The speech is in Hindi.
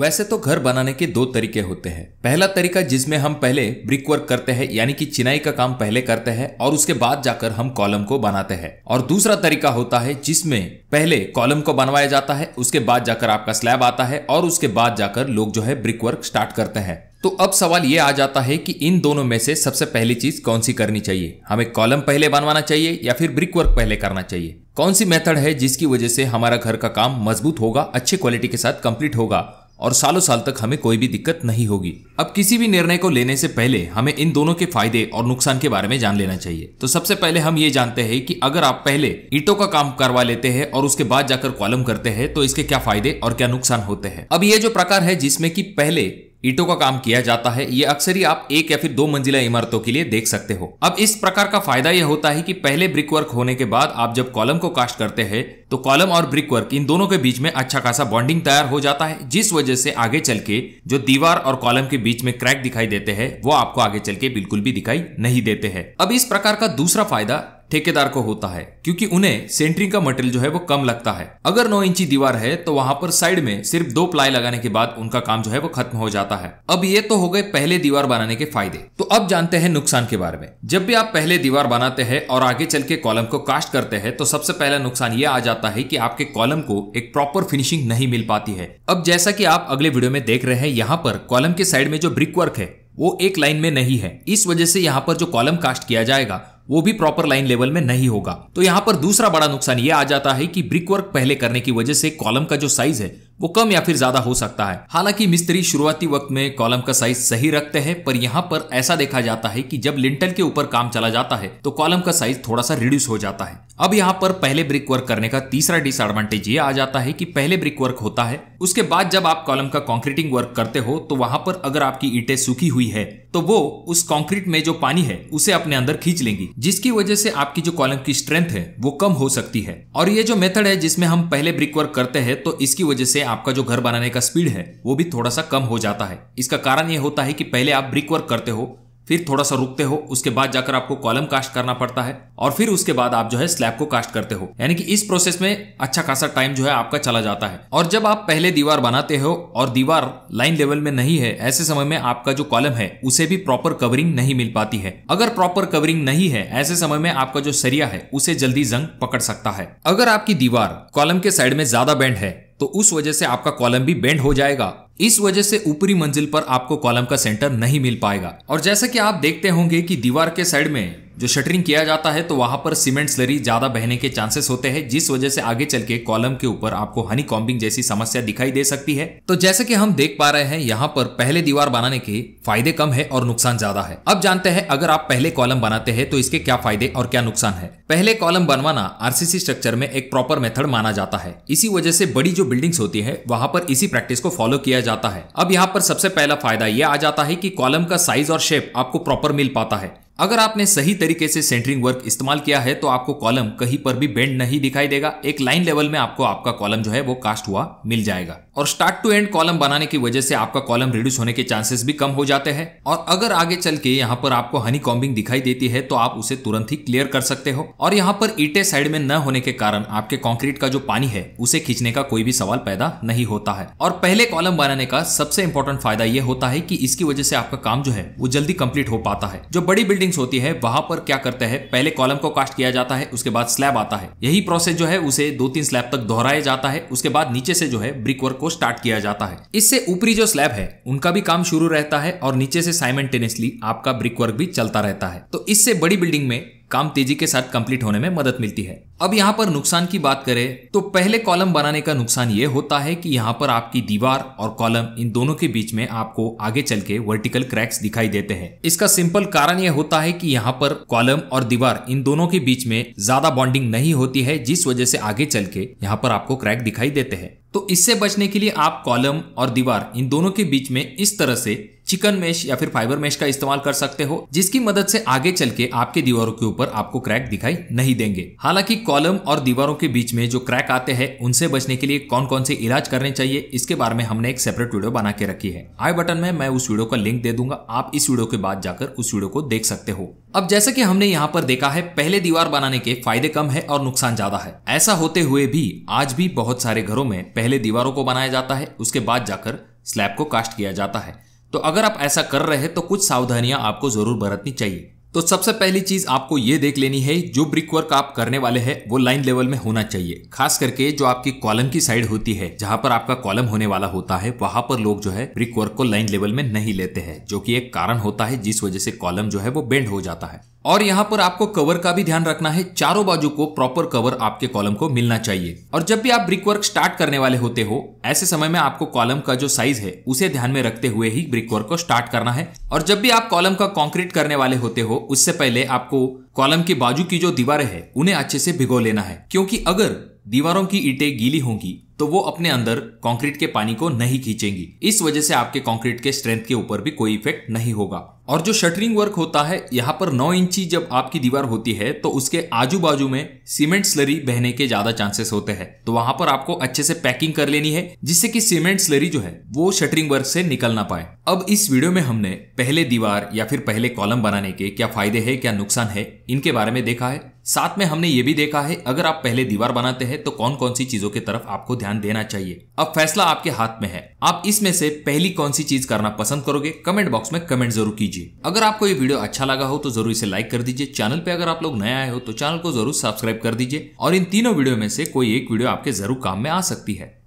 वैसे तो घर बनाने के दो तरीके होते हैं पहला तरीका जिसमें हम पहले ब्रिक वर्क करते हैं यानी कि चिनाई का काम पहले करते हैं और उसके बाद जाकर हम कॉलम को बनाते हैं और दूसरा तरीका होता है जिसमें पहले कॉलम को बनवाया जाता है उसके बाद जाकर आपका स्लैब आता है और उसके बाद जाकर लोग जो है ब्रिक वर्क स्टार्ट करते हैं तो अब सवाल ये आ जाता है कि इन दोनों में से सबसे पहली चीज कौन सी करनी चाहिए हमें कॉलम पहले बनवाना चाहिए या फिर ब्रिक वर्क पहले करना चाहिए कौन सी मेथड है जिसकी वजह से हमारा घर का काम मजबूत होगा अच्छी क्वालिटी के साथ कंप्लीट होगा और सालों साल तक हमें कोई भी दिक्कत नहीं होगी अब किसी भी निर्णय को लेने से पहले हमें इन दोनों के फायदे और नुकसान के बारे में जान लेना चाहिए तो सबसे पहले हम ये जानते हैं कि अगर आप पहले ईटों का काम करवा लेते हैं और उसके बाद जाकर कॉलम करते हैं तो इसके क्या फायदे और क्या नुकसान होते हैं अब ये जो प्रकार है जिसमें की पहले ईटों का काम किया जाता है ये अक्सर ही आप एक या फिर दो मंजिला इमारतों के लिए देख सकते हो अब इस प्रकार का फायदा यह होता है कि पहले ब्रिक वर्क होने के बाद आप जब कॉलम को कास्ट करते हैं तो कॉलम और ब्रिक वर्क इन दोनों के बीच में अच्छा खासा बॉन्डिंग तैयार हो जाता है जिस वजह से आगे चल के जो दीवार और कॉलम के बीच में क्रैक दिखाई देते हैं वो आपको आगे चल के बिल्कुल भी दिखाई नहीं देते हैं अब इस प्रकार का दूसरा फायदा ठेकेदार को होता है क्योंकि उन्हें सेंटरिंग का मटेरियल जो है वो कम लगता है अगर नौ इंची दीवार है तो वहां पर साइड में सिर्फ दो प्लाई लगाने के बाद उनका काम जो है वो खत्म हो जाता है अब ये तो हो गए पहले दीवार बनाने के फायदे तो अब जानते हैं नुकसान के बारे में जब भी आप पहले दीवार बनाते हैं और आगे चल के कॉलम को कास्ट करते हैं तो सबसे पहला नुकसान ये आ जाता है की आपके कॉलम को एक प्रॉपर फिनिशिंग नहीं मिल पाती है अब जैसा की आप अगले वीडियो में देख रहे हैं यहाँ पर कॉलम के साइड में जो ब्रिक वर्क है वो एक लाइन में नहीं है इस वजह से यहाँ पर जो कॉलम कास्ट किया जाएगा वो भी प्रॉपर लाइन लेवल में नहीं होगा तो यहाँ पर दूसरा बड़ा नुकसान ये आ जाता है कि ब्रिक वर्क पहले करने की वजह से कॉलम का जो साइज है वो कम या फिर ज्यादा हो सकता है हालांकि मिस्त्री शुरुआती वक्त में कॉलम का साइज सही रखते हैं पर यहाँ पर ऐसा देखा जाता है कि जब लिंटल के ऊपर काम चला जाता है तो कॉलम का साइज थोड़ा सा रिड्यूस हो जाता है अब यहाँ पर पहले ब्रिक वर्क करने का तीसरा डिसएडवांटेज ये आ जाता है कि पहले ब्रिक वर्क होता है उसके बाद जब आप कॉलम का कॉन्क्रीटिंग वर्क करते हो तो वहां पर अगर आपकी ईटे सूखी हुई है तो वो उस कंक्रीट में जो पानी है उसे अपने अंदर खींच लेंगी जिसकी वजह से आपकी जो कॉलम की स्ट्रेंथ है वो कम हो सकती है और ये जो मेथड है जिसमें हम पहले ब्रिक वर्क करते हैं तो इसकी वजह से आपका जो घर बनाने का स्पीड है वो भी थोड़ा सा कम हो जाता है इसका कारण ये होता है कि पहले आप ब्रिक वर्क करते हो फिर थोड़ा सा रुकते हो उसके बाद जाकर आपको कॉलम कास्ट करना पड़ता है और फिर उसके बाद आप जो है स्लैब को कास्ट करते हो यानी कि इस प्रोसेस में अच्छा खासा टाइम जो है आपका चला जाता है और जब आप पहले दीवार बनाते हो और दीवार लाइन लेवल में नहीं है ऐसे समय में आपका जो कॉलम है उसे भी प्रॉपर कवरिंग नहीं मिल पाती है अगर प्रॉपर कवरिंग नहीं है ऐसे समय में आपका जो सरिया है उसे जल्दी जंग पकड़ सकता है अगर आपकी दीवार कॉलम के साइड में ज्यादा बैंड है तो उस वजह से आपका कॉलम भी बेंड हो जाएगा इस वजह से ऊपरी मंजिल पर आपको कॉलम का सेंटर नहीं मिल पाएगा और जैसा कि आप देखते होंगे कि दीवार के साइड में जो शटरिंग किया जाता है तो वहां पर सीमेंट स्लरी ज्यादा बहने के चांसेस होते हैं जिस वजह से आगे चल के कॉलम के ऊपर आपको हनी कॉम्बिंग जैसी समस्या दिखाई दे सकती है तो जैसे कि हम देख पा रहे हैं यहाँ पर पहले दीवार बनाने के फायदे कम है और नुकसान ज्यादा है अब जानते हैं अगर आप पहले कॉलम बनाते हैं तो इसके क्या फायदे और क्या नुकसान है पहले कॉलम बनवाना आरसीसी स्ट्रक्चर में एक प्रॉपर मेथड माना जाता है इसी वजह से बड़ी जो बिल्डिंग्स होती है वहां पर इसी प्रैक्टिस को फॉलो किया जाता है अब यहाँ पर सबसे पहला फायदा यह आ जाता है की कॉलम का साइज और शेप आपको प्रॉपर मिल पाता है अगर आपने सही तरीके से सेंटरिंग वर्क इस्तेमाल किया है तो आपको कॉलम कहीं पर भी बेंड नहीं दिखाई देगा एक लाइन लेवल में आपको आपका कॉलम जो है वो कास्ट हुआ मिल जाएगा और स्टार्ट टू एंड कॉलम बनाने की वजह से आपका कॉलम रिड्यूस होने के चांसेस भी कम हो जाते हैं और अगर आगे चल के यहाँ पर आपको हनी कॉम्बिंग दिखाई देती है तो आप उसे तुरंत ही क्लियर कर सकते हो और यहाँ पर ईटे साइड में न होने के कारण आपके कॉन्क्रीट का जो पानी है उसे खींचने का कोई भी सवाल पैदा नहीं होता है और पहले कॉलम बनाने का सबसे इम्पोर्टेंट फायदा यह होता है की इसकी वजह से आपका काम जो है वो जल्दी कम्प्लीट हो पाता है जो बड़ी बिल्डिंग सेटिंग्स होती है वहां पर क्या करते हैं पहले कॉलम को कास्ट किया जाता है उसके बाद स्लैब आता है यही प्रोसेस जो है उसे दो तीन स्लैब तक दोहराया जाता है उसके बाद नीचे से जो है ब्रिक वर्क को स्टार्ट किया जाता है इससे ऊपरी जो स्लैब है उनका भी काम शुरू रहता है और नीचे से साइमेंटेनियसली आपका ब्रिक वर्क भी चलता रहता है तो इससे बड़ी बिल्डिंग में काम तेजी के साथ कंप्लीट होने में मदद मिलती है अब यहाँ पर नुकसान की बात करें तो पहले कॉलम बनाने का नुकसान ये होता है कि यहाँ पर आपकी दीवार और कॉलम इन दोनों के बीच में आपको आगे चल के वर्टिकल क्रैक्स दिखाई देते हैं इसका सिंपल कारण यह होता है कि यहाँ पर कॉलम और दीवार इन दोनों के बीच में ज्यादा बॉन्डिंग नहीं होती है जिस वजह से आगे चल के यहाँ पर आपको क्रैक दिखाई देते हैं तो इससे बचने के लिए आप कॉलम और दीवार इन दोनों के बीच में इस तरह से चिकन मेश या फिर फाइबर मेश का इस्तेमाल कर सकते हो जिसकी मदद से आगे चल के आपके दीवारों के ऊपर आपको क्रैक दिखाई नहीं देंगे हालांकि कॉलम और दीवारों के बीच में जो क्रैक आते हैं उनसे बचने के लिए कौन कौन से इलाज करने चाहिए इसके बारे में हमने एक सेपरेट वीडियो बना के रखी है आई बटन में मैं उस वीडियो का लिंक दे दूंगा आप इस वीडियो के बाद जाकर उस वीडियो को देख सकते हो अब जैसे कि हमने यहाँ पर देखा है पहले दीवार बनाने के फायदे कम है और नुकसान ज्यादा है ऐसा होते हुए भी आज भी बहुत सारे घरों में पहले दीवारों को बनाया जाता है उसके बाद जाकर स्लैब को कास्ट किया जाता है तो अगर आप ऐसा कर रहे हैं तो कुछ सावधानियां आपको जरूर बरतनी चाहिए तो सबसे पहली चीज आपको ये देख लेनी है जो ब्रिक वर्क आप करने वाले हैं वो लाइन लेवल में होना चाहिए खास करके जो आपकी कॉलम की साइड होती है जहां पर आपका कॉलम होने वाला होता है वहां पर लोग जो है ब्रिक वर्क को लाइन लेवल में नहीं लेते हैं जो कि एक कारण होता है जिस वजह से कॉलम जो है वो बेंड हो जाता है और यहाँ पर आपको कवर का भी ध्यान रखना है चारों बाजू को प्रॉपर कवर आपके कॉलम को मिलना चाहिए और जब भी आप ब्रिक वर्क स्टार्ट करने वाले होते हो ऐसे समय में आपको कॉलम का जो साइज है उसे ध्यान में रखते हुए ही ब्रिक वर्क को स्टार्ट करना है और जब भी आप कॉलम का कॉन्क्रीट करने वाले होते हो उससे पहले आपको कॉलम की बाजू की जो दीवारें हैं उन्हें अच्छे से भिगो लेना है क्योंकि अगर दीवारों की ईटे गीली होंगी तो वो अपने अंदर कंक्रीट के पानी को नहीं खींचेंगी इस वजह से आपके कंक्रीट के स्ट्रेंथ के ऊपर भी कोई इफेक्ट नहीं होगा और जो शटरिंग वर्क होता है यहाँ पर 9 इंची जब आपकी दीवार होती है तो उसके आजू बाजू में सीमेंट स्लरी बहने के ज्यादा चांसेस होते हैं तो वहां पर आपको अच्छे से पैकिंग कर लेनी है जिससे कि सीमेंट स्लरी जो है वो शटरिंग वर्क से निकल ना पाए अब इस वीडियो में हमने पहले दीवार या फिर पहले कॉलम बनाने के क्या फायदे है क्या नुकसान है इनके बारे में देखा है साथ में हमने ये भी देखा है अगर आप पहले दीवार बनाते हैं तो कौन कौन सी चीजों की तरफ आपको ध्यान देना चाहिए अब फैसला आपके हाथ में है आप इसमें से पहली कौन सी चीज करना पसंद करोगे कमेंट बॉक्स में कमेंट जरूर कीजिए अगर आपको ये वीडियो अच्छा लगा हो तो जरूर इसे लाइक कर दीजिए चैनल पे अगर आप लोग नए आए हो तो चैनल को जरूर सब्सक्राइब कर दीजिए और इन तीनों वीडियो में से कोई एक वीडियो आपके जरूर काम में आ सकती है